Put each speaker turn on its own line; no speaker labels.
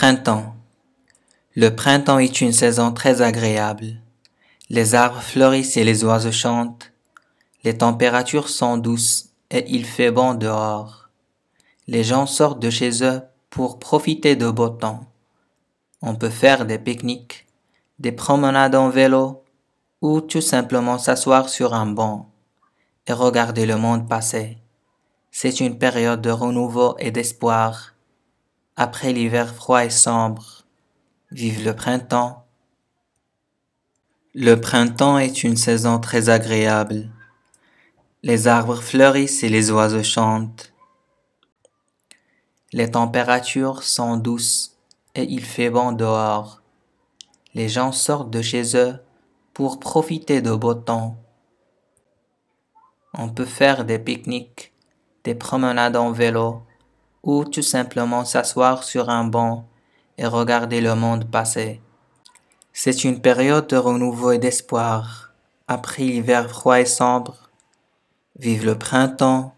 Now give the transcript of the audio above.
Printemps. Le printemps est une saison très agréable. Les arbres fleurissent et les oiseaux chantent. Les températures sont douces et il fait bon dehors. Les gens sortent de chez eux pour profiter de beau temps. On peut faire des pique-niques, des promenades en vélo ou tout simplement s'asseoir sur un banc et regarder le monde passer. C'est une période de renouveau et d'espoir après l'hiver froid et sombre. Vive le printemps. Le printemps est une saison très agréable. Les arbres fleurissent et les oiseaux chantent. Les températures sont douces et il fait bon dehors. Les gens sortent de chez eux pour profiter de beau temps. On peut faire des pique-niques, des promenades en vélo ou tout simplement s'asseoir sur un banc et regarder le monde passer. C'est une période de renouveau et d'espoir. Après l'hiver froid et sombre, vive le printemps.